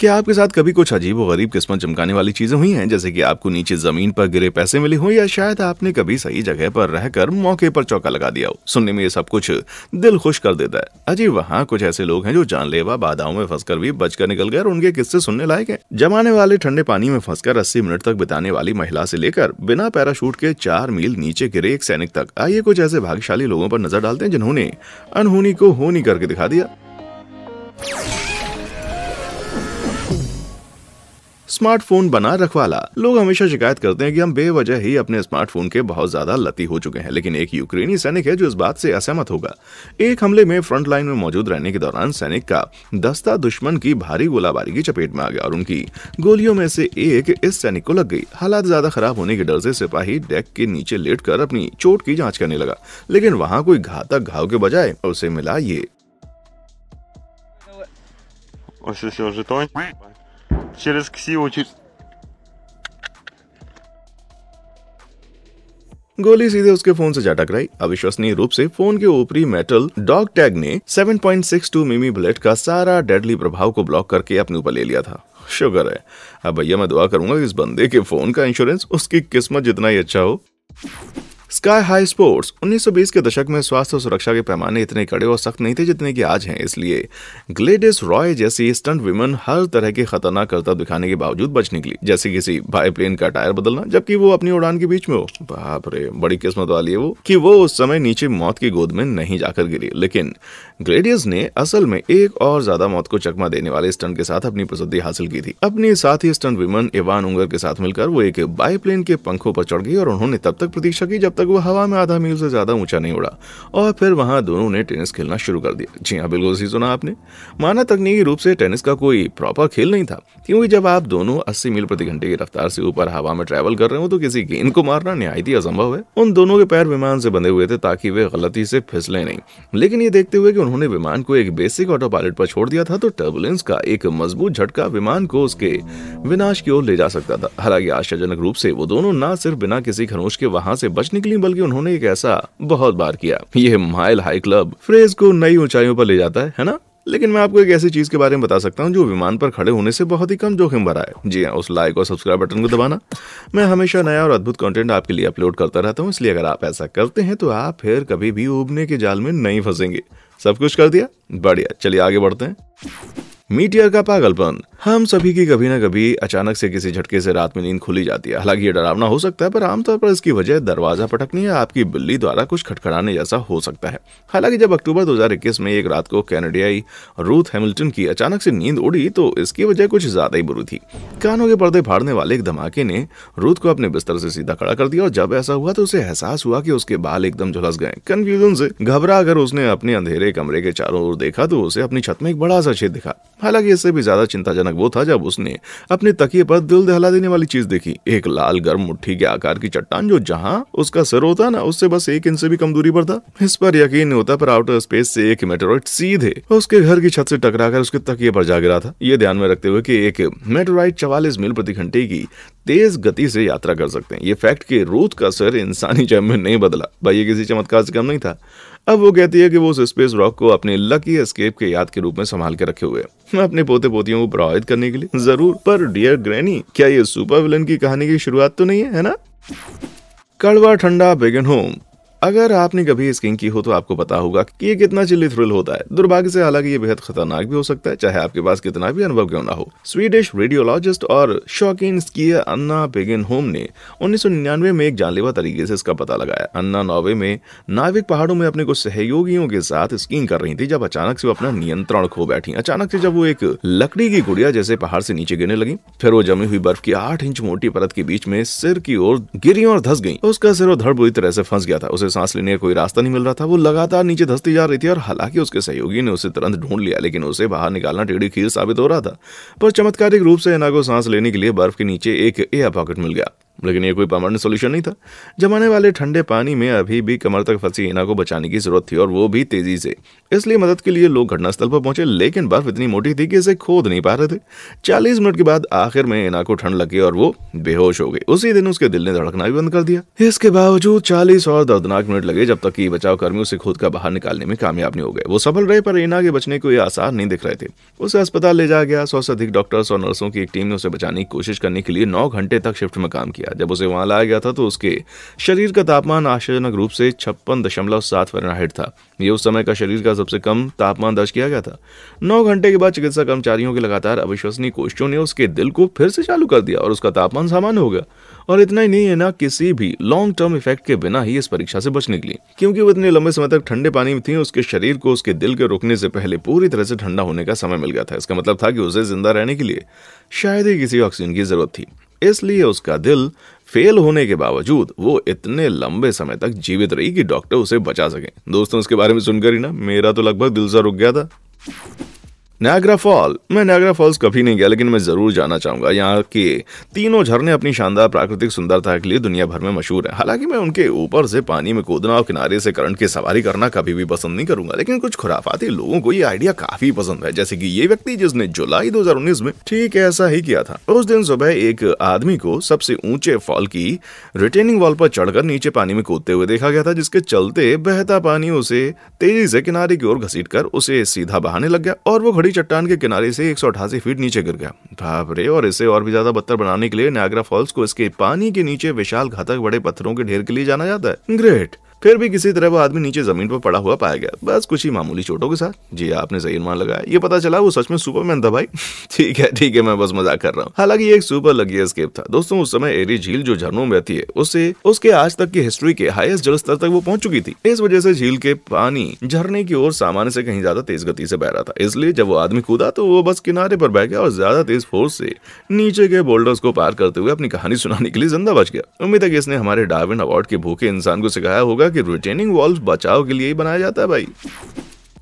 क्या आपके साथ कभी कुछ अजीब और गरीब किस्मत चमकाने वाली चीजें हुई हैं जैसे कि आपको नीचे जमीन पर गिरे पैसे मिले हो या शायद आपने कभी सही जगह पर रहकर मौके पर चौका लगा दिया हो सुनने में ये सब कुछ दिल खुश कर देता है अजीब वहाँ कुछ ऐसे लोग हैं जो जानलेवा बाधाओं में फंसकर भी बचकर निकल गए और उनके किस्से सुनने लायक है जमाने वाले ठंडे पानी में फंसकर अस्सी मिनट तक बिताने वाली महिला से लेकर बिना पैराशूट के चार मील नीचे गिरे एक सैनिक तक आइए कुछ ऐसे भाग्यशाली लोगों पर नजर डालते हैं जिन्होंने अनहोनी को होनी करके दिखा दिया स्मार्टफोन बना रखवाला लोग हमेशा शिकायत करते हैं कि हम बेवजह ही अपने स्मार्टफोन के बहुत ज्यादा लती हो चुके हैं लेकिन एक यूक्रेनी सैनिक है जो इस बात से असहमत होगा एक हमले में फ्रंट लाइन में मौजूद रहने के दौरान सैनिक का दस्ता दुश्मन की भारी गोलाबारी की चपेट में आ गया और उनकी गोलियों में से एक इस सैनिक को लग गई हालात ज्यादा खराब होने के डर से सिपाही डेक के नीचे लेट कर अपनी चोट की जाँच करने लगा लेकिन वहाँ कोई घातक घाव के बजाय उसे मिला ये oh, через ксиву, через... गोली सीधे उसके फोन से जा टकराई अविश्वसनीय रूप से फोन के ऊपरी मेटल डॉग टैग ने 7.62 मिमी बुलेट का सारा डेडली प्रभाव को ब्लॉक करके अपने ऊपर ले लिया था शुगर है अब भैया मैं दुआ करूंगा कि इस बंदे के फोन का इंश्योरेंस उसकी किस्मत जितना ही अच्छा हो स्काई हाई स्पोर्ट्स 1920 के दशक में स्वास्थ्य और सुरक्षा के पैमाने इतने कड़े और सख्त नहीं थे जितने कि आज हैं इसलिए ग्लेडिस रॉय जैसी स्टंट विमन हर तरह के खतरनाक करता दिखाने के बावजूद बच निकली जैसे किसी बाई प्लेन का टायर बदलना जबकि वो अपनी उड़ान के बीच में हो बाप रे बड़ी किस्मत वाली है वो कि वो उस समय नीचे मौत की गोद में नहीं जाकर गिरी लेकिन ग्लेडियस ने असल में एक और ज्यादा मौत को चकमा देने वाले स्टंट के साथ अपनी प्रसिद्धि हासिल की थी अपने साथ ही स्टंट विमन इवान उंगर के साथ मिलकर वो एक बाईप्लेन के पंखों पर चढ़ गई और उन्होंने तब तक प्रतीक्षा की जब तक वो हवा में आधा मील से ज़्यादा ऊंचा नहीं उड़ा और फिर वहां दोनों ने टेनिस खेलना शुरू कर दिया जी हाँ बिल्कुल सही सुना आपने माना तकनीकी रूप से टेनिस का कोई प्रॉपर खेल नहीं था क्योंकि जब आप दोनों अस्सी मील प्रति घंटे की रफ्तार से ऊपर हवा में ट्रेवल कर रहे हो तो किसी गेंद को मारना न्याय ही असंभव है उन दोनों के पैर विमान से बंधे हुए थे ताकि वे गलती से फिसले नहीं लेकिन ये देखते हुए कि उन्होंने विमान को एक बेसिक ऑटो पायलट पर छोड़ दिया था तो टर्बुलेंस का एक मजबूत झटका विमान को उसके विनाश की ओर ले जा सकता था हालांकि आश्चर्यजनक रूप से वो दोनों ना सिर्फ बिना किसी खरोश के वहां से बच निकले निकली बल्कि उन्होंने एक ऐसा बहुत बार किया ये माइल हाई क्लब फ्रेज को नई ऊंचाइयों पर ले जाता है है ना लेकिन मैं आपको एक ऐसी चीज के बारे में बता सकता हूँ जो विमान पर खड़े होने से बहुत ही कम जोखिम भरा है जी हाँ उस लाइक और सब्सक्राइब बटन को दबाना मैं हमेशा नया और अद्भुत कंटेंट आपके लिए अपलोड करता रहता हूँ इसलिए अगर आप ऐसा करते हैं तो आप फिर कभी भी उबने के जाल में नहीं फंसेंगे सब कुछ कर दिया बढ़िया चलिए आगे बढ़ते हैं मीटियर का पागलपन हम सभी की कभी ना कभी अचानक से किसी झटके से रात में नींद खुली जाती है हालांकि ये डरावना हो सकता है पर आमतौर पर इसकी वजह दरवाजा पटकने या आपकी बिल्ली द्वारा कुछ खटखड़ाने जैसा हो सकता है हालांकि जब अक्टूबर 2021 में एक रात को कैनेडियाई रूथ हैमिल्टन की अचानक से नींद उड़ी तो इसकी वजह कुछ ज्यादा ही बुरी थी कानों के पर्दे फाड़ने वाले एक धमाके ने रूथ को अपने बिस्तर से सीधा खड़ा कर दिया और जब ऐसा हुआ तो उसे एहसास हुआ की उसके बाल एकदम झुलस गए कंफ्यूजन से घबरा अगर उसने अपने अंधेरे कमरे के चारों ओर देखा तो उसे अपनी छत में एक बड़ा सा छेद दिखा हालांकि इससे भी ज्यादा चिंताजनक वो था जब उसने अपने तकिए पर दिल दहला देने वाली चीज देखी एक लाल गर्म मुट्ठी के आकार की चट्टान जो जहाँ उसका सिर होता ना उससे बस एक इंच से भी कम दूरी पर था इस पर यकीन नहीं होता पर आउटर स्पेस से एक मेटोराइट सीधे उसके घर की छत से टकरा उसके तकिए पर जा गिरा था ये ध्यान में रखते हुए की एक मेटोराइट चवालीस मील प्रति घंटे की तेज गति से यात्रा कर सकते हैं ये फैक्ट के रूथ का सर इंसानी जम में नहीं बदला भाई ये किसी चमत्कार से कम नहीं था अब वो कहती है कि वो उस स्पेस रॉक को अपने लकी एस्केप के याद के रूप में संभाल के रखे हुए अपने पोते पोतियों को प्रभावित करने के लिए जरूर पर डियर ग्रैनी क्या ये सुपर विलन की कहानी की शुरुआत तो नहीं है, है ना कड़वा ठंडा बेगन होम अगर आपने कभी स्कीइंग की हो तो आपको पता होगा कि ये कितना चिल्ली थ्रिल होता है दुर्भाग्य से हालांकि ये बेहद खतरनाक भी हो सकता है चाहे आपके पास कितना भी अनुभव क्यों ना हो स्वीडिश रेडियोलॉजिस्ट और शौकीन स्कीयर अन्ना पेगिन होम ने 1999 में एक जानलेवा तरीके से इसका पता लगाया अन्ना नॉर्वे में नाविक पहाड़ों में अपने कुछ सहयोगियों के साथ स्कीइंग कर रही थी जब अचानक से वो अपना नियंत्रण खो बैठी अचानक से जब वो एक लकड़ी की गुड़िया जैसे पहाड़ से नीचे गिरने लगी फिर वो जमी हुई बर्फ की आठ इंच मोटी परत के बीच में सिर की ओर गिरी और धस गई उसका सिर और धड़ बुरी तरह से फंस गया था उसे सांस लेने का कोई रास्ता नहीं मिल रहा था वो लगातार नीचे धसती जा रही थी और हालांकि उसके सहयोगी ने उसे तुरंत ढूंढ लिया लेकिन उसे बाहर निकालना टेढ़ी खीर साबित हो रहा था पर चमत्कारिक रूप से एना को सांस लेने के लिए बर्फ के नीचे एक एयर पॉकेट मिल गया लेकिन ये कोई परमानेंट सोल्यूशन नहीं था जमाने वाले ठंडे पानी में अभी भी कमर तक फंसी हिना को बचाने की जरूरत थी और वो भी तेजी से इसलिए मदद के लिए लोग घटनास्थल पर पहुंचे लेकिन बर्फ इतनी मोटी थी कि इसे खोद नहीं पा रहे थे चालीस मिनट के बाद आखिर में हिना को ठंड लगी और वो बेहोश हो गई उसी दिन उसके दिल ने धड़कना भी बंद कर दिया इसके बावजूद चालीस और दर्दनाक मिनट लगे जब तक की बचाव कर्मी उसे खुद का बाहर निकालने में कामयाब नहीं हो गए वो सफल रहे पर हिना के बचने को ये आसार नहीं दिख रहे थे उसे अस्पताल ले जाया गया सौ से अधिक डॉक्टर्स और नर्सों की एक टीम ने उसे बचाने की कोशिश करने के लिए नौ घंटे तक शिफ्ट में काम किया गया जब उसे वहां लाया गया था तो उसके शरीर का तापमान आश्चर्यजनक रूप से छप्पन दशमलव सात फरनाहिट था यह उस समय का शरीर का सबसे कम तापमान दर्ज किया गया था नौ घंटे के बाद चिकित्सा कर्मचारियों के लगातार अविश्वसनीय कोशिशों ने उसके दिल को फिर से चालू कर दिया और उसका तापमान सामान्य हो गया और इतना ही नहीं है ना किसी भी लॉन्ग टर्म इफेक्ट के बिना ही इस परीक्षा से बच निकली क्योंकि वो इतने लंबे समय तक ठंडे पानी में थी उसके शरीर को उसके दिल के रुकने से पहले पूरी तरह से ठंडा होने का समय मिल गया था इसका मतलब था कि उसे जिंदा रहने के लिए शायद ही किसी ऑक्सीजन की जरूरत थी इसलिए उसका दिल फेल होने के बावजूद वो इतने लंबे समय तक जीवित रही कि डॉक्टर उसे बचा सके दोस्तों इसके बारे में सुनकर ही ना मेरा तो लगभग दिल सा रुक गया था नागरा फॉल मैं नागरा फॉल्स कभी नहीं गया लेकिन मैं ज़रूर जाना चाहूंगा यहाँ के तीनों झरने अपनी शानदार प्राकृतिक सुंदरता के लिए दुनिया भर में मशहूर है हालांकि मैं उनके ऊपर से पानी में कूदना और किनारे से करंट की सवारी करना कभी भी पसंद नहीं करूंगा लेकिन कुछ खुराफाती लोगों को ये आइडिया काफ़ी पसंद है जैसे की ये व्यक्ति जिसने जुलाई दो में ठीक ऐसा ही किया था उस दिन सुबह एक आदमी को सबसे ऊंचे फॉल की रिटेनिंग वॉल पर चढ़कर नीचे पानी में कूदते हुए देखा गया था जिसके चलते बहता पानी उसे तेजी से किनारे की ओर घसीट उसे सीधा बहाने लग गया और वो घड़ी बड़ी चट्टान के किनारे से एक फीट नीचे गिर गया बाप और इसे और भी ज्यादा बदतर बनाने के लिए नागरा फॉल्स को इसके पानी के नीचे विशाल घातक बड़े पत्थरों के ढेर के लिए जाना जाता है ग्रेट फिर भी किसी तरह वो आदमी नीचे जमीन पर पड़ा हुआ पाया गया बस कुछ ही मामूली चोटों के साथ जी हाँ, आपने सही अनुमान लगाया ये पता चला वो सच में सुपरमैन था भाई ठीक है ठीक है मैं बस मजाक कर रहा हूँ हालांकि ये एक सुपर लगी स्केप था दोस्तों उस समय एरी झील जो झरनों में रहती है उससे उसके आज तक की हिस्ट्री के हाइस्ट जल स्तर तक वो पहुंच चुकी थी इस वजह से झील के पानी झरने की ओर सामान्य से कहीं ज्यादा तेज गति से बह रहा था इसलिए जब वो आदमी कूदा तो वो बस किनारे पर बह गया और ज्यादा तेज फोर्स से नीचे के बोल्डर्स को पार करते हुए अपनी कहानी सुनाने के लिए जिंदा बच गया उम्मीद है कि इसने हमारे डार्विन अवार्ड के भूखे इंसान को सिखाया होगा कि रिटेनिंग वॉल्व बचाव के लिए ही बनाया जाता है भाई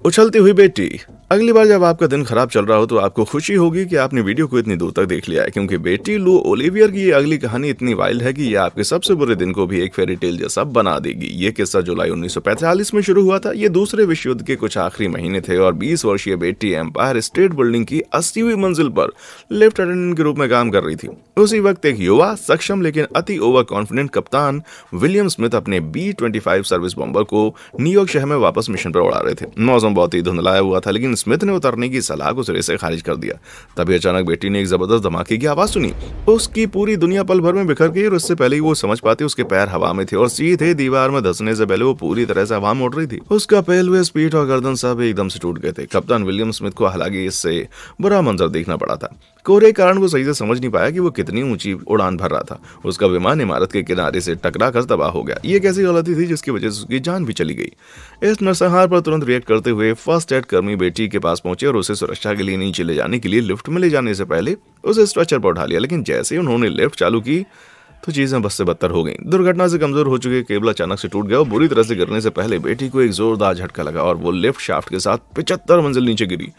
उछलती हुई बेटी अगली बार जब आपका दिन खराब चल रहा हो तो आपको खुशी होगी कि आपने वीडियो को इतनी दूर तक देख लिया है क्योंकि बेटी लू ओलिवियर की ये अगली कहानी इतनी वाइल्ड है कि ये आपके सबसे बुरे दिन को भी एक फेरी टेल जैसा बना देगी ये किस्सा जुलाई 1945 में शुरू हुआ था ये दूसरे विश्व युद्ध के कुछ आखिरी महीने थे और बीस वर्षीय बेटी एम्पायर स्टेट बिल्डिंग की अस्सीवी मंजिल पर लेफ्ट अटेंडेंट के रूप में काम कर रही थी उसी वक्त एक युवा सक्षम लेकिन अति ओवर कॉन्फिडेंट कप्तान विलियम स्मिथ अपने बी सर्विस बॉम्बर को न्यूयॉर्क शहर में वापस मिशन पर उड़ा रहे थे मौसम बहुत ही धुंधलाया हुआ था लेकिन स्मिथ ने उतरने की सलाह को सिरे से खारिज कर दिया तभी अचानक बेटी ने एक जबरदस्त धमाके की आवाज सुनी उसकी पूरी दुनिया पल भर में बिखर गई और उससे पहले ही वो समझ पाती उसके पैर हवा में थे और सीधे दीवार में धसने से पहले वो पूरी तरह से हवा में उड़ रही थी उसका पेलवेस स्पीड और गर्दन सब एकदम से टूट गए थे कप्तान विलियम स्मिथ को हालांकि इससे बुरा मंजर देखना पड़ा था कोहरे के कारण वो सही से समझ नहीं पाया कि वो कितनी ऊंची उड़ान भर रहा था उसका विमान इमारत के किनारे से टकरा कर तबाह हो गया ये कैसी गलती थी जिसकी वजह से उसकी जान भी चली गई इस नरसंहार पर तुरंत रिएक्ट करते हुए फर्स्ट एड कर्मी बेटी के पास पहुंचे और उसे सुरक्षा के लिए नीचे ले जाने के लिए लिफ्ट में ले जाने से पहले उसे स्ट्रेचर पर उठा लिया लेकिन जैसे ही उन्होंने लिफ्ट चालू की तो चीज़ें बस से बदतर हो गई दुर्घटना से कमजोर हो चुके केबल अचानक से टूट गया और बुरी तरह से गिरने से पहले बेटी को एक जोरदार झटका लगा और वो लिफ्ट शाफ्ट के साथ पिचहत्तर मंजिल नीचे गिरी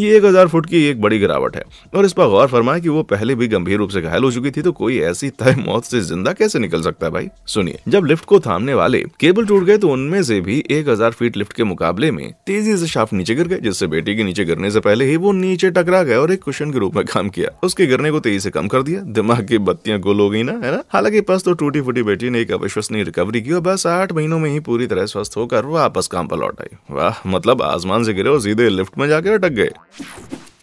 ये एक हज़ार फुट की एक बड़ी गिरावट है और इस पर गौर फरमाए कि वो पहले भी गंभीर रूप से घायल हो चुकी थी तो कोई ऐसी तय मौत से जिंदा कैसे निकल सकता है भाई सुनिए जब लिफ्ट को थामने वाले केबल टूट गए तो उनमें से भी एक हजार फीट लिफ्ट के मुकाबले में तेजी से शाफ्ट नीचे गिर गए जिससे बेटी के नीचे गिरने से पहले ही वो नीचे टकरा गए और एक क्वेश्चन के रूप में काम किया उसके गिरने को तेजी से कम कर दिया दिमाग की बत्तियां गुल हो गई ना है ना हालांकि बस तो टूटी फूटी बेटी ने एक अविश्वसनीय रिकवरी की और बस आठ महीनों में ही पूरी तरह स्वस्थ होकर वापस काम पर लौट आई वाह मतलब आसमान से गिरे और सीधे लिफ्ट में जाकर अटक गए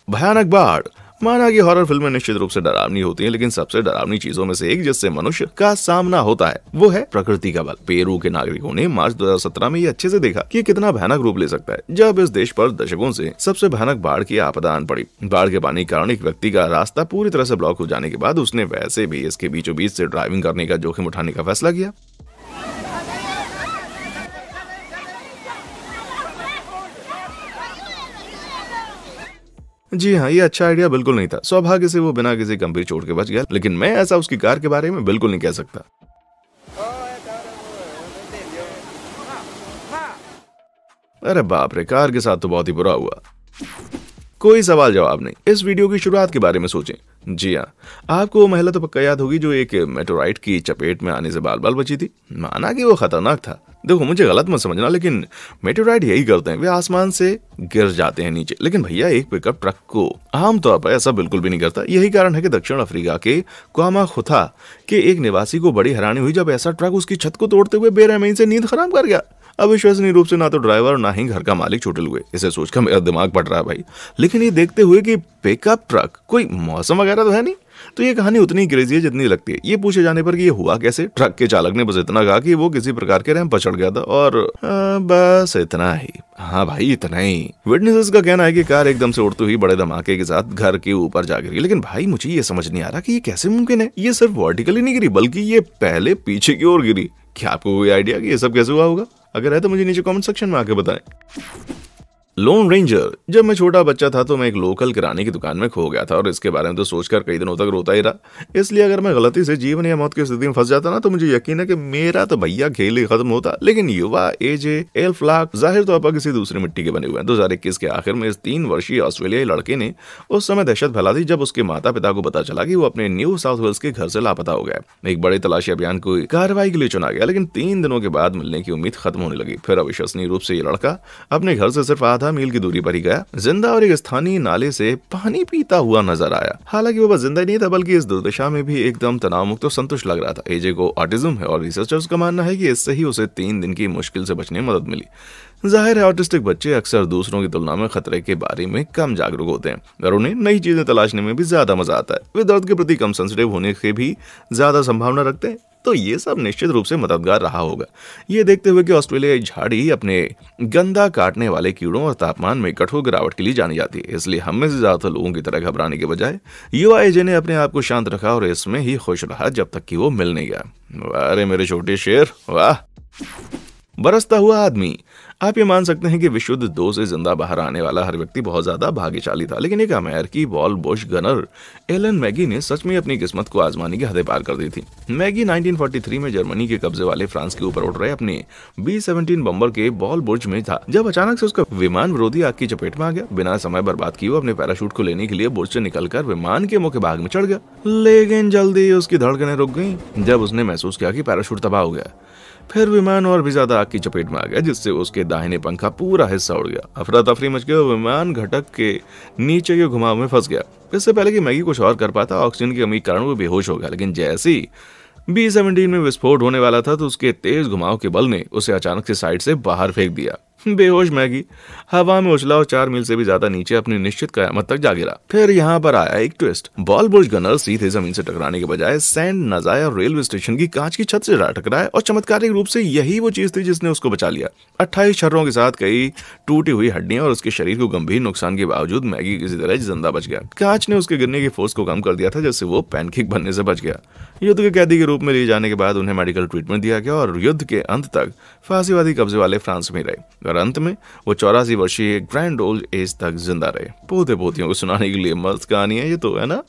भयानक बाढ़ माना कि हॉरर फिल्में निश्चित रूप से डरावनी होती हैं लेकिन सबसे डरावनी चीजों में से एक जिससे मनुष्य का सामना होता है वो है प्रकृति का बल पेरू के नागरिकों ने मार्च 2017 में ये अच्छे से देखा कि कितना भयानक रूप ले सकता है जब इस देश पर दशकों से सबसे भयानक बाढ़ की आपदा आन पड़ी बाढ़ के पानी के कारण एक व्यक्ति का रास्ता पूरी तरह से ब्लॉक हो जाने के बाद उसने वैसे भी इसके बीचों बीच से ड्राइविंग करने का जोखिम उठाने का फैसला किया जी हाँ ये अच्छा आइडिया बिल्कुल नहीं था सौभाग्य से वो बिना किसी गंभीर चोट के बच गया लेकिन मैं ऐसा उसकी कार के बारे में बिल्कुल नहीं कह सकता अरे बाप रे कार के साथ तो बहुत ही बुरा हुआ कोई सवाल जवाब नहीं इस वीडियो की शुरुआत के बारे में सोचें जी हाँ आपको वो महिला तो पक्का याद होगी जो एक मेटोराइट की चपेट में आने से बाल बाल बची थी माना कि वो खतरनाक था देखो मुझे गलत मत समझना लेकिन मेटोराइट यही करते हैं वे आसमान से गिर जाते हैं नीचे लेकिन भैया एक पिकअप ट्रक को आमतौर पर ऐसा बिल्कुल भी नहीं करता यही कारण है कि दक्षिण अफ्रीका के क्वामा खुथा के एक निवासी को बड़ी हैरानी हुई जब ऐसा ट्रक उसकी छत को तोड़ते हुए बेरहमी से नींद खराब कर गया अविश्वसनीय रूप से ना तो ड्राइवर ना ही घर का मालिक चुटल हुए इसे सोचकर मेरा दिमाग पट रहा है भाई लेकिन ये देखते हुए कि पिकअप ट्रक कोई मौसम वगैरह तो है नहीं तो ये कहानी उतनी क्रेजी है जितनी लगती है ये पूछे जाने पर कि ये हुआ कैसे ट्रक के चालक ने बस इतना कहा कि वो किसी प्रकार के रैम पचड़ गया था और आ, हाँ, बस इतना ही हाँ भाई इतना ही विटनेसेस का कहना है कि कार एकदम से उड़ती हुई बड़े धमाके के साथ घर के ऊपर जा गिरी लेकिन भाई मुझे ये समझ नहीं आ रहा की ये कैसे मुमकिन है ये सिर्फ वर्टिकली नहीं गिरी बल्कि ये पहले पीछे की ओर गिरी क्या आपको कोई आइडिया कि ये सब कैसे हुआ होगा अगर है तो मुझे नीचे कमेंट सेक्शन में आके बताएं लोन रेंजर जब मैं छोटा बच्चा था तो मैं एक लोकल किराने की दुकान में खो गया था और इसके बारे में तो सोचकर कई दिनों तक रोता ही रहा इसलिए अगर मैं गलती से जीवन या मौत की स्थिति में फंस जाता ना तो मुझे यकीन है कि मेरा तो भैया खेल ही खत्म होता लेकिन युवा एजे एल फ्लाक जाहिर तौर तो पर किसी दूसरी मिट्टी के बने हुए हैं दो हजार इक्कीस के आखिर में इस तीन वर्षीय ऑस्ट्रेलियाई लड़के ने उस समय दहशत फैला दी जब उसके माता पिता को पता चला की वो अपने न्यू साउथ वेल्स के घर से लापता हो गया एक बड़े तलाशी अभियान को कार्रवाई के लिए चुना गया लेकिन तीन दिनों के बाद मिलने की उम्मीद खत्म होने लगी फिर अविश्वसनीय रूप से ये लड़का अपने घर से सिर्फ आधा मील की दूरी पर ही गया जिंदा और एक स्थानीय नाले से पानी पीता हुआ नजर आया हालांकि वो बस जिंदा नहीं था बल्कि इस दुर्दशा में भी एकदम तनाव मुक्त और संतुष्ट लग रहा था एजे को ऑटिज्म है और रिसर्चर्स का मानना है कि इससे ही उसे तीन दिन की मुश्किल से बचने में मदद मिली जाहिर है ऑटिस्टिक बच्चे अक्सर दूसरों की तुलना में खतरे के बारे में कम जागरूक होते हैं और उन्हें नई चीजें तलाशने में भी ज्यादा मजा आता है वे दर्द के प्रति कम सेंसिटिव होने के भी ज्यादा संभावना रखते हैं तो ये सब निश्चित रूप से मददगार रहा होगा ये देखते हुए कि ऑस्ट्रेलियाई झाड़ी अपने गंदा काटने वाले कीड़ों और तापमान में कठोर गिरावट के लिए जानी जाती है इसलिए हम में से ज़्यादातर लोगों की तरह घबराने के बजाय युवा एजे ने अपने आप को शांत रखा और इसमें ही खुश रहा जब तक कि वो मिल नहीं गया अरे मेरे छोटे शेर वाह बरसता हुआ आदमी आप ये मान सकते हैं कि विशुद्ध दो से जिंदा बाहर आने वाला हर व्यक्ति बहुत ज्यादा भाग्यशाली था लेकिन एक अमेरिकी ball bush gunner Alan Magee ने सच में अपनी किस्मत को आजमाने की हदें पार कर दी थी मैगी 1943 में जर्मनी के कब्जे वाले फ्रांस के ऊपर उठ रहे अपने बी सेवनटीन बम्बर के बॉल बुर्ज में था जब अचानक से उसका विमान विरोधी आग की चपेट में आ गया बिना समय बर्बाद किए वो अपने पैराशूट को लेने के लिए बुर्ज से निकलकर विमान के मुख्य भाग में चढ़ गया लेकिन जल्दी उसकी धड़कने रुक गई जब उसने महसूस किया की पैराशूट तबाह हो गया फिर विमान और भी ज्यादा आग की चपेट में आ गया जिससे उसके दाहिने पंख का पूरा हिस्सा उड़ गया अफरा तफरी मच गया विमान घटक के नीचे के घुमाव में फंस गया इससे पहले कि मैगी कुछ और कर पाता ऑक्सीजन की कमी के कारण वो बेहोश हो गया लेकिन जैसी बी सेवनटीन में विस्फोट होने वाला था तो उसके तेज घुमाव के बल ने उसे अचानक से साइड से बाहर फेंक दिया बेहोश मैगी हवा में उछला और चार मील से भी ज्यादा नीचे अपनी निश्चित कयामत तक जा गिरा फिर यहाँ पर आया एक ट्विस्ट बॉल बुर्ज गनर सीधे जमीन से टकराने के बजाय सैंड और रेलवे स्टेशन की कांच की छत से टकराए और चमत्कारिक रूप से यही वो चीज थी जिसने उसको बचा लिया अट्ठाईस छर्रों के साथ कई टूटी हुई हड्डियां और उसके शरीर को गंभीर नुकसान के बावजूद मैगी किसी तरह जिंदा बच गया कांच ने उसके गिरने की फोर्स को कम कर दिया था जिससे वो पैनकेक बनने से बच गया युद्ध के कैदी के रूप में लिए जाने के बाद उन्हें मेडिकल ट्रीटमेंट दिया गया और युद्ध के अंत तक फांसीवादी कब्जे वाले फ्रांस में रहे पर अंत में वो चौरासी वर्षीय ग्रैंड ओल्ड एज तक जिंदा रहे पोते पोतियों को सुनाने के लिए मस्त कहानी है ये तो है ना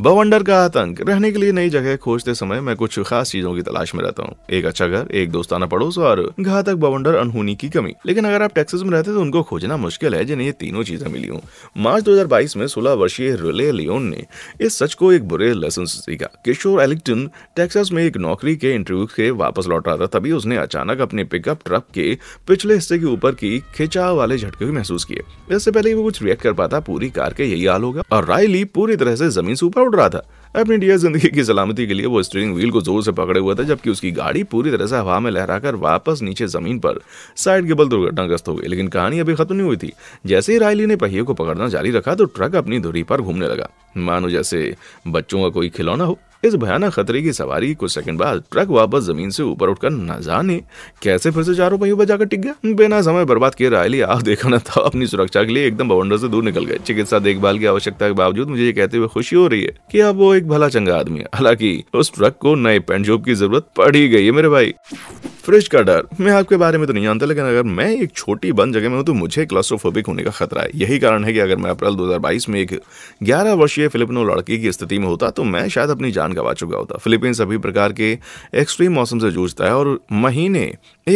बवंडर का आतंक रहने के लिए नई जगह खोजते समय मैं कुछ खास चीजों की तलाश में रहता हूँ एक अच्छा घर एक दोस्ताना पड़ोस और घातक बवंडर अनहोनी की कमी लेकिन अगर आप टेक्स में रहते तो उनको खोजना मुश्किल है जिन्हें ये तीनों चीजें मिली हूँ मार्च 2022 में 16 वर्षीय रिले लियोन ने इस सच को एक बुरे लेसन से सीखा किशोर एलिक्टन टेक्सास में एक नौकरी के इंटरव्यू के वापस लौट रहा था तभी उसने अचानक अपने पिकअप ट्रक के पिछले हिस्से के ऊपर की खिंचाव वाले झटके महसूस किए इससे पहले वो कुछ रिएक्ट कर पाता पूरी कार के यही हाल होगा और रायली पूरी तरह से जमीन से ऊपर उड़ रहा था अपनी डियर जिंदगी की सलामती के लिए वो स्टीयरिंग व्हील को जोर से पकड़े हुआ था जबकि उसकी गाड़ी पूरी तरह से हवा में लहराकर वापस नीचे जमीन पर साइड के बल दुर्घटनाग्रस्त हो गई लेकिन कहानी अभी खत्म नहीं हुई थी जैसे ही रायली ने पहिए को पकड़ना जारी रखा तो ट्रक अपनी धुरी पर घूमने लगा मानो जैसे बच्चों का कोई खिलौना हो इस भयानक खतरे की सवारी कुछ सेकंड बाद ट्रक वापस जमीन से ऊपर उठकर न जाने कैसे फिर से चारों पहियों पर जाकर टिक गया बिना समय बर्बाद किए रायली आप देखा ना था अपनी सुरक्षा के लिए एकदम बवंडर से दूर निकल गए चिकित्सा देखभाल की आवश्यकता के बावजूद मुझे ये कहते हुए खुशी हो रही है की अब वो एक भला चंगा आदमी है हालांकि उस ट्रक को नए पेंट जॉब की जरूरत पड़ ही गई है मेरे भाई फ्रिज का डर मैं आपके बारे में तो नहीं जानता लेकिन अगर मैं एक छोटी बंद जगह में हूँ तो मुझे क्लास्ट्रोफोबिक होने का खतरा है यही कारण है कि अगर मैं अप्रैल 2022 में एक 11 वर्षीय फिलिपिनो लड़की की स्थिति में होता तो मैं शायद अपनी जान गवा चुका होता फिलीपींस सभी प्रकार के एक्सट्रीम मौसम से जूझता है और महीने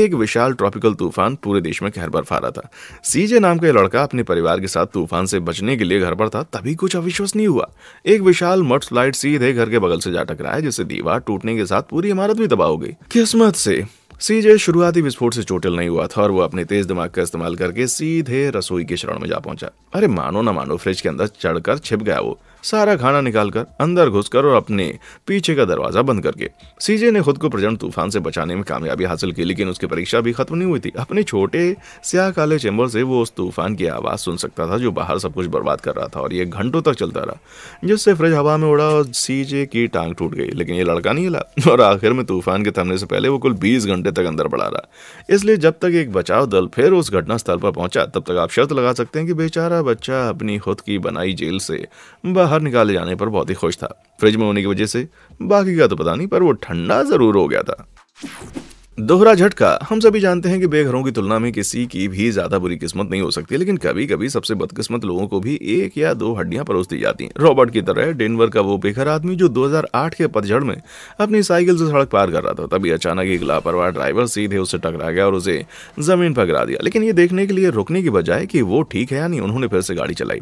एक विशाल ट्रॉपिकल तूफान पूरे देश में कहर बरफा रहा था सीजे नाम का लड़का अपने परिवार के साथ तूफान से बचने के लिए घर पर था तभी कुछ अविश्वसनीय हुआ एक विशाल मट स्लाइड सीधे घर के बगल से जा टकरा है जिससे दीवार टूटने के साथ पूरी इमारत भी तबाह हो गई किस्मत से सीजे शुरुआती विस्फोट से चोटिल नहीं हुआ था और वो अपने तेज दिमाग का इस्तेमाल करके सीधे रसोई के शरण में जा पहुंचा अरे मानो ना मानो फ्रिज के अंदर चढ़कर छिप गया वो सारा खाना निकालकर अंदर घुसकर और अपने पीछे का दरवाजा बंद करके सीजे ने खुद को प्रचंड तूफान से बचाने में कामयाबी हासिल की लेकिन उसकी परीक्षा भी खत्म नहीं हुई थी अपने छोटे स्याह काले चैम्बर से वो उस तूफान की आवाज़ सुन सकता था जो बाहर सब कुछ बर्बाद कर रहा था और ये घंटों तक चलता रहा जिससे फ्रिज हवा में उड़ा और सीजे की टांग टूट गई लेकिन ये लड़का नहीं हिला और आखिर में तूफान के थमने से पहले वो कुल बीस घंटे तक अंदर पड़ा रहा इसलिए जब तक एक बचाव दल फिर उस घटनास्थल पर पहुंचा तब तक आप शर्त लगा सकते हैं कि बेचारा बच्चा अपनी खुद की बनाई जेल से बाहर बाहर निकाले जाने पर बहुत ही खुश था फ्रिज में होने की वजह से बाकी का तो पता नहीं पर वो ठंडा जरूर हो गया था दोहरा झटका हम सभी जानते हैं कि बेघरों की तुलना में किसी की भी ज्यादा बुरी किस्मत नहीं हो सकती लेकिन कभी कभी सबसे बदकिस्मत लोगों को भी एक या दो हड्डियां परोस दी जाती हैं रॉबर्ट की तरह डेनवर का वो बेघर आदमी जो 2008 के पतझड़ में अपनी साइकिल से सड़क पार कर रहा था तभी अचानक एक लापरवाह ड्राइवर सीधे उससे टकरा गया और उसे जमीन पर गिरा दिया लेकिन ये देखने के लिए रुकने की बजाय कि वो ठीक है या नहीं उन्होंने फिर से गाड़ी चलाई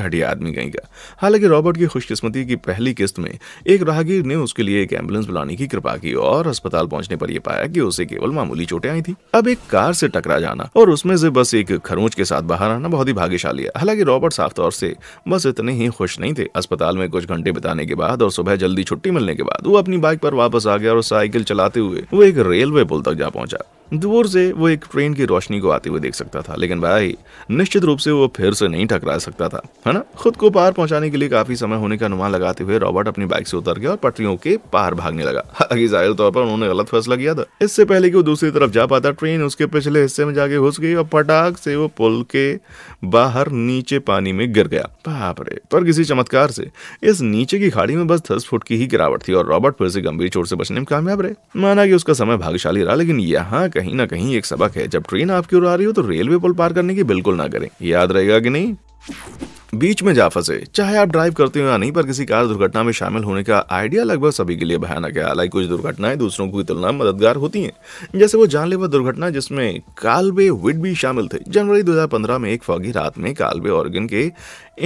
घटिया आदमी कहीं का हालांकि रॉबर्ट की खुशकिस्मती की पहली किस्त में एक राहगीर ने उसके लिए एक एम्बुलेंस बुलाने की कृपा की और अस्पताल पहुंचने पर यह पाया कि उसे केवल मामूली चोटें आई थी अब एक कार से टकरा जाना और उसमें से बस एक खरोंच के साथ बाहर आना बहुत ही भाग्यशाली है हालांकि रॉबर्ट साफ तौर से बस इतने ही खुश नहीं थे अस्पताल में कुछ घंटे बिताने के बाद और सुबह जल्दी छुट्टी मिलने के बाद वो अपनी बाइक पर वापस आ गया और साइकिल चलाते हुए वो एक रेलवे पुल तक जा पहुंचा दूर से वो एक ट्रेन की रोशनी को आते हुए देख सकता था लेकिन भाई निश्चित रूप से वो फिर से नहीं टकरा सकता था है ना खुद को पार पहुंचाने के लिए काफी समय होने का अनुमान लगाते हुए रॉबर्ट अपनी बाइक से उतर गया और पटरियों के पार भागने लगा हालांकि जाहिर तौर पर उन्होंने गलत फैसला किया था इससे पहले कि वो दूसरी तरफ जा पाता ट्रेन उसके पिछले हिस्से में जाके घुस गई और फटाक से वो पुल के बाहर नीचे पानी में गिर गया बाप रे पर किसी चमत्कार से इस नीचे की खाड़ी में बस दस फुट की ही गिरावट थी और रॉबर्ट फिर से गंभीर चोट से बचने में कामयाब रहे माना की उसका समय भाग्यशाली रहा लेकिन यहाँ कहीं ना कहीं एक सबक है जब ट्रेन आपकी ओर आ रही हो तो रेलवे पुल पार करने की बिल्कुल ना करें याद रहेगा कि नहीं बीच में जा फंसे चाहे आप ड्राइव करते हो या नहीं पर किसी कार दुर्घटना में शामिल होने का आइडिया लगभग सभी के लिए भयानक है हालांकि कुछ दुर्घटनाएं दूसरों की तुलना मददगार होती हैं जैसे वो जानलेवा दुर्घटना जिसमें कालबे भी शामिल थे जनवरी 2015 में एक फॉगी रात में कालबे ऑर्गन के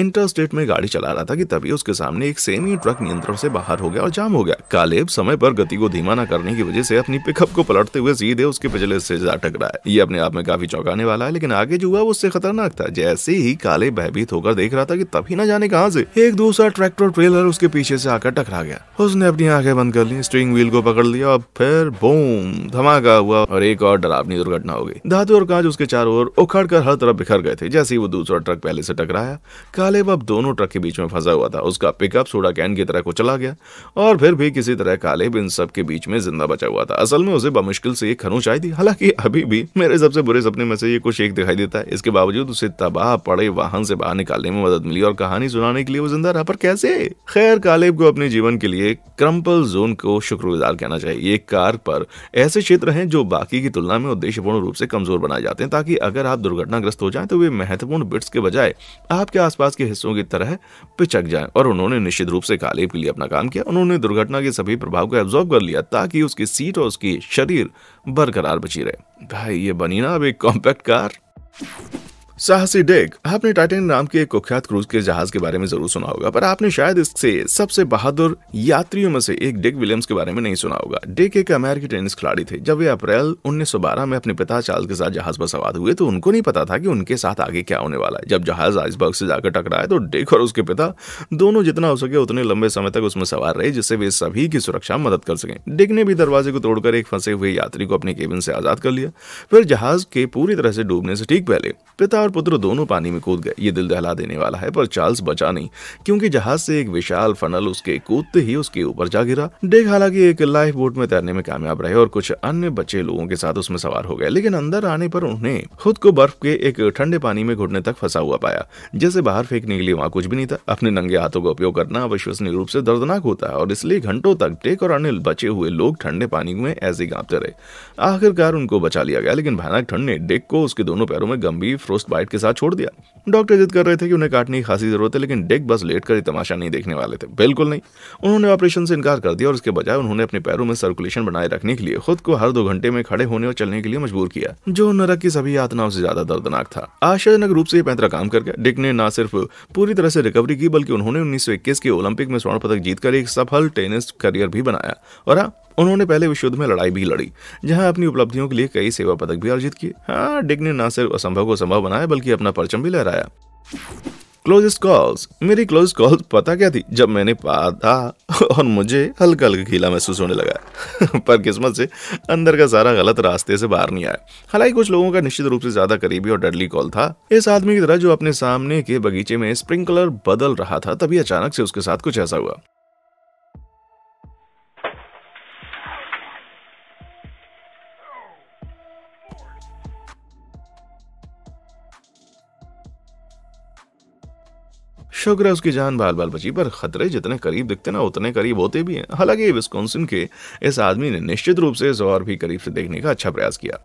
इंटरस्टेट में गाड़ी चला रहा था कि तभी उसके सामने एक सेमी ट्रक नियंत्रण से बाहर हो गया और जाम हो गया कालेब समय पर गति को धीमा न करने की वजह से अपनी पिकअप को पलटते हुए सीधे उसके पिछले हिस्से जा टकरा है ये अपने आप में काफी चौंकाने वाला है लेकिन आगे जो हुआ वो उससे खतरनाक था जैसे ही काले भयभीत होकर देख रहा था कि तभी ना जाने कहाँ से एक दूसरा ट्रैक्टर ट्रेलर उसके पीछे से आकर टकरा गया उसने अपनी आंखें बंद कर ली स्ट्रिंग व्हील को पकड़ लिया और फिर बूम धमाका हुआ और एक और डरावनी दुर्घटना हो गई धातु और कांच उसके चारों ओर उखड़ कर हर तरफ बिखर गए थे जैसे ही वो दूसरा ट्रक पहले से टकराया काले बब दोनों ट्रक के बीच में फंसा हुआ था उसका पिकअप सोडा कैन की तरह को चला गया और फिर भी किसी तरह कालेब इन सब के बीच में जिंदा बचा हुआ था असल में उसे बमुश्किल से एक खनूच आई थी हालांकि अभी भी मेरे सबसे बुरे सपने में से ये कुछ एक दिखाई देता है इसके बावजूद उसे तबाह पड़े वाहन से बाहर निकालने में मदद मिली और कहानी सुनाने के लिए वो जिंदा रहा पर कैसे खैर कालेब को अपने जीवन के लिए क्रम्पल जोन को शुक्रगुजार कहना चाहिए ये कार पर ऐसे क्षेत्र हैं जो बाकी की तुलना में उद्देश्यपूर्ण रूप से कमजोर बनाए जाते हैं ताकि अगर आप दुर्घटनाग्रस्त हो जाए तो वे महत्वपूर्ण बिट्स के बजाय आपके आसपास के हिस्सों की तरह पिचक जाए और उन्होंने निश्चित रूप से कालेब के लिए अपना काम किया उन्होंने दुर्घटना के सभी प्रभाव को एब्जॉर्व कर लिया ताकि उसकी सीट और उसकी शरीर बरकरार बची रहे भाई ये बनी ना अब एक कॉम्पैक्ट कार साहसी डेग आपने टाइटन नाम के एक कुख्यात क्रूज के जहाज के बारे में जरूर सुना होगा पर आपने शायद इससे सबसे बहादुर यात्रियों में से एक डेग विलियम्स के बारे में नहीं सुना होगा डेग एक अमेरिकी टेनिस खिलाड़ी थे जब वे अप्रैल 1912 में अपने पिता चार्ल्स के साथ जहाज पर सवार हुए तो उनको नहीं पता था की उनके साथ आगे क्या होने वाला है जब जहाज आइसबर्ग से जाकर टकराया तो डेग और उसके पिता दोनों जितना हो सके उतने लंबे समय तक उसमें सवार रहे जिससे वे सभी की सुरक्षा मदद कर सके डेग ने भी दरवाजे को तोड़कर एक फंसे हुए यात्री को अपने केबिन से आजाद कर लिया फिर जहाज के पूरी तरह से डूबने से ठीक पहले पिता और पुत्र दोनों पानी में कूद गए ये दिल दहला देने वाला है पर चार्ल्स बचा नहीं क्योंकि जहाज से एक विशाल फनल उसके कूदते ही उसके ऊपर जा गिरा डेग हालांकि एक लाइफ बोट में तैरने में कामयाब रहे और कुछ अन्य बच्चे लोगों के साथ उसमें सवार हो गए लेकिन अंदर आने पर उन्हें खुद को बर्फ के एक ठंडे पानी में घुटने तक फंसा हुआ पाया जैसे बाहर फेंकने के लिए वहाँ कुछ भी नहीं था अपने नंगे हाथों का उपयोग करना अविश्वसनीय रूप से दर्दनाक होता है और इसलिए घंटों तक डेक और अन्य बचे हुए लोग ठंडे पानी में ऐसे गांपते रहे आखिरकार उनको बचा लिया गया लेकिन भयानक ठंड ने डेक को उसके दोनों पैरों में गंभीर फ्रोस्ट बाइट के साथ छोड़ दिया डॉक्टर जिद कर रहे थे कि उन्हें काटने की खासी जरूरत है लेकिन डेक बस लेट कर तमाशा नहीं देखने वाले थे बिल्कुल नहीं उन्होंने ऑपरेशन से इनकार कर दिया और उसके बजाय उन्होंने अपने पैरों में सर्कुलेशन बनाए रखने के लिए खुद को हर दो घंटे में खड़े होने और चलने के लिए मजबूर किया जो नरक की सभी यातनाओं से ज्यादा दर्दनाक था आश्चर्यजनक रूप से यह पैंतरा काम कर गया डिक ने न सिर्फ पूरी तरह से रिकवरी की बल्कि उन्होंने उन्नीस के ओलंपिक में स्वर्ण पदक जीतकर एक सफल टेनिस करियर भी बनाया और हाँ, उन्होंने पहले विश्व युद्ध में लड़ाई भी लड़ी जहां अपनी उपलब्धियों के लिए कई सेवा पदक भी अर्जित किए हाँ डिग ने न सिर्फ असंभव को संभव बनाया बल्कि अपना परचम भी लहराया क्लोजेस्ट कॉल्स मेरी क्लोज कॉल्स पता क्या थी जब मैंने पाता और मुझे हल्का हल्का खीला महसूस होने लगा पर किस्मत से अंदर का सारा गलत रास्ते से बाहर नहीं आया हालांकि कुछ लोगों का निश्चित रूप से ज्यादा करीबी और डरली कॉल था इस आदमी की तरह जो अपने सामने के बगीचे में स्प्रिंकलर बदल रहा था तभी अचानक से उसके साथ कुछ ऐसा हुआ शुक्र है उसकी जान बाल बाल बची पर खतरे जितने करीब दिखते ना उतने करीब होते भी हैं हालांकि विस्कॉन्सिन के इस आदमी ने निश्चित रूप से इस और भी करीब से देखने का अच्छा प्रयास किया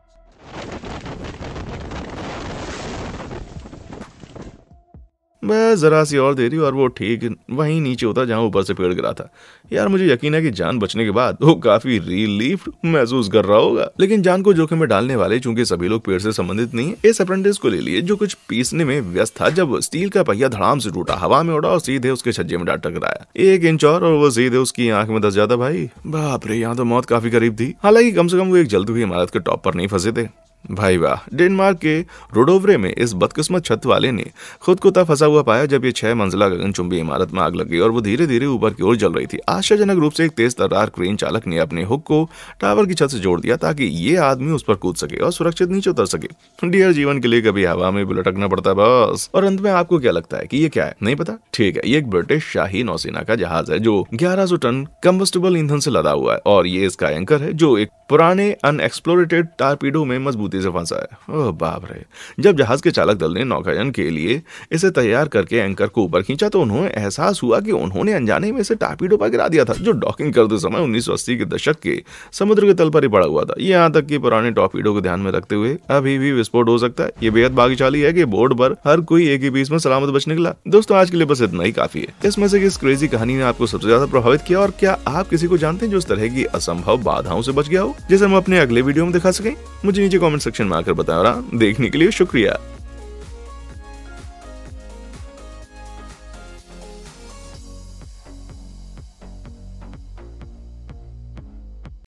मैं ज़रा सी और दे दी और वो ठीक वहीं नीचे होता जहाँ ऊपर से पेड़ गिरा था यार मुझे यकीन है कि जान बचने के बाद वो काफ़ी रिलीफ महसूस कर रहा होगा लेकिन जान को जोखिम में डालने वाले चूंकि सभी लोग पेड़ से संबंधित नहीं है इस अप्रेंटिस को ले लिए जो कुछ पीसने में व्यस्त था जब स्टील का पहिया धड़ाम से टूटा हवा में उड़ा और सीधे उसके छज्जे में डाट टकराया एक इंच और वो सीधे उसकी आंख में दस जाता भाई बाप रे यहाँ तो मौत काफी करीब थी हालांकि कम से कम वो एक जल्द हुई इमारत के टॉप पर नहीं फंसे थे भाई वाह डेनमार्क के रोडोवरे में इस बदकिस्मत छत वाले ने खुद को तब फंसा हुआ पाया जब ये छह मंजिला गगनचुंबी इमारत में आग लग गई और वो धीरे धीरे ऊपर की ओर जल रही थी आश्चर्यजनक रूप से एक तेज तर्रार क्रेन चालक ने अपने हुक को टावर की छत से जोड़ दिया ताकि ये आदमी उस पर कूद सके और सुरक्षित नीचे उतर सके डियर जीवन के लिए कभी हवा में भी पड़ता पड़ता बस और अंत में आपको क्या लगता है की ये क्या है नहीं पता ठीक है ये एक ब्रिटिश शाही नौसेना का जहाज है जो ग्यारह टन कम्बस्टेबल ईंधन से लदा हुआ है और ये इसका एंकर है जो एक पुराने अनएक्सप्लोरेटेड टारपीडो में मजबूती से फंसा है ओ बाप रे जब जहाज के चालक दल ने नौकायन के लिए इसे तैयार करके एंकर को ऊपर खींचा तो उन्हें एहसास हुआ कि उन्होंने अनजाने में इसे टापी डोपा गिरा दिया था जो डॉकिंग करते समय 1980 के दशक के समुद्र के तल पर ही पड़ा हुआ था यहाँ तक कि पुराने टॉपीडो को ध्यान में रखते हुए अभी भी विस्फोट हो सकता है ये बेहद भाग्यशाली है की बोर्ड पर हर कोई एक ही बीच में सलामत बच निकला दोस्तों आज के लिए बस इतना ही काफी है इसमें से किस क्रेजी कहानी ने आपको सबसे ज्यादा प्रभावित किया और क्या आप किसी को जानते हैं जो इस तरह की असंभव बाधाओं से बच गया हो जैसे हम अपने अगले वीडियो में दिखा सकें मुझे नीचे कॉमेंट कमेंट सेक्शन में आकर बताओ रहा देखने के लिए शुक्रिया